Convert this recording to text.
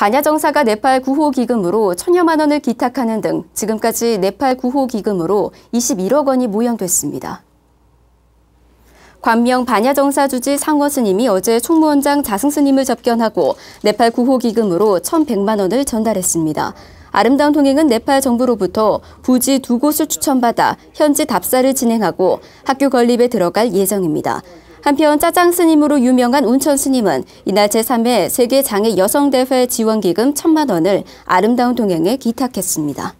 반야정사가 네팔 구호 기금으로 천여만 원을 기탁하는 등 지금까지 네팔 구호 기금으로 21억 원이 모형됐습니다. 관명 반야정사 주지 상원 스님이 어제 총무원장 자승 스님을 접견하고 네팔 구호 기금으로 1,100만 원을 전달했습니다. 아름다운 동행은 네팔 정부로부터 부지 두 곳을 추천받아 현지 답사를 진행하고 학교 건립에 들어갈 예정입니다. 한편 짜장 스님으로 유명한 운천 스님은 이날 제3회 세계장애 여성대회 지원기금 1 천만 원을 아름다운 동행에 기탁했습니다.